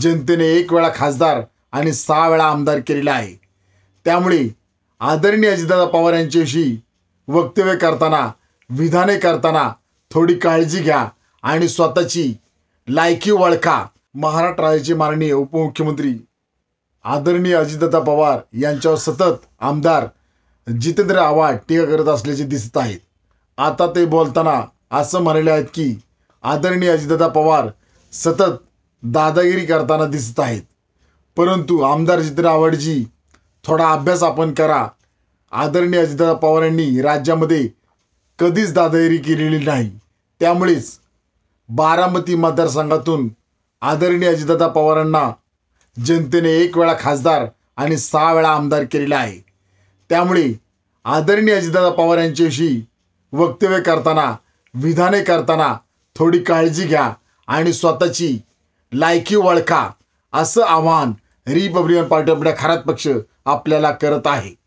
जनतेने एक वेळा खासदार आणि सहा वेळा आमदार केलेला आहे त्यामुळे आदरणीय अजितदादा पवार यांच्याशी वक्तव्य करताना विधाने करताना थोडी काळजी घ्या आणि स्वतःची लायकी ओळखा महाराष्ट्र राज्याचे माननीय उपमुख्यमंत्री आदरणीय अजितदादा पवार यांच्यावर सतत आमदार जितेंद्र आव्हाड टीका करत असल्याचे दिसत आहेत आता ते बोलताना असं म्हणाले आहेत की आदरणीय अजितदादा पवार सतत दादागिरी करताना दिसत आहेत परंतु आमदार जितेंद्र आव्हाडजी थोडा अभ्यास आपण करा आदरणीय अजितदादा पवारांनी राज्यामध्ये कधीच दादागिरी केलेली नाही त्यामुळेच बारामती मतदारसंघातून आदरणीय अजितदादा पवारांना जनतेने एक वेळा खासदार आणि सहा वेळा आमदार केलेला आहे त्यामुळे आदरणीय अजितदादा पवार यांच्याशी वक्तव्य करताना विधाने करताना थोडी काळजी घ्या आणि स्वतःची लायकी वळखा असं आव्हान रिपब्लिकन पार्टी आपल्या खरात पक्ष आपल्याला करत आहे